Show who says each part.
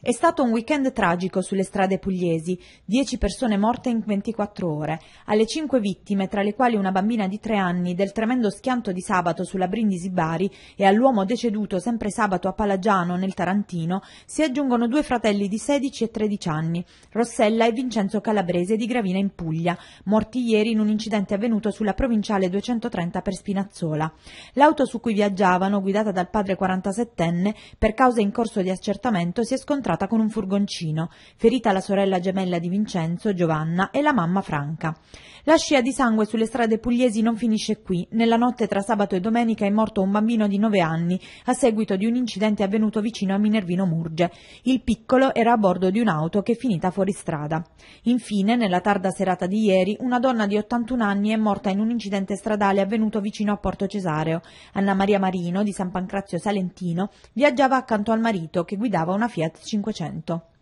Speaker 1: È stato un weekend tragico sulle strade pugliesi, 10 persone morte in 24 ore, alle 5 vittime, tra le quali una bambina di 3 anni, del tremendo schianto di sabato sulla Brindisi Bari e all'uomo deceduto sempre sabato a Palagiano, nel Tarantino, si aggiungono due fratelli di 16 e 13 anni, Rossella e Vincenzo Calabrese di Gravina in Puglia, morti ieri in un incidente avvenuto sulla provinciale 230 per Spinazzola. L'auto su cui viaggiavano, guidata dal padre 47enne, per cause in corso di accertamento, si è scontrata scontrata con un furgoncino, ferita la sorella gemella di Vincenzo, Giovanna, e la mamma Franca. La scia di sangue sulle strade pugliesi non finisce qui. Nella notte tra sabato e domenica è morto un bambino di 9 anni a seguito di un incidente avvenuto vicino a Minervino Murge. Il piccolo era a bordo di un'auto che è finita fuori strada. Infine, nella tarda serata di ieri, una donna di 81 anni è morta in un incidente stradale avvenuto vicino a Porto Cesareo. Anna Maria Marino, di San Pancrazio Salentino, viaggiava accanto al marito che guidava una Fiat 500.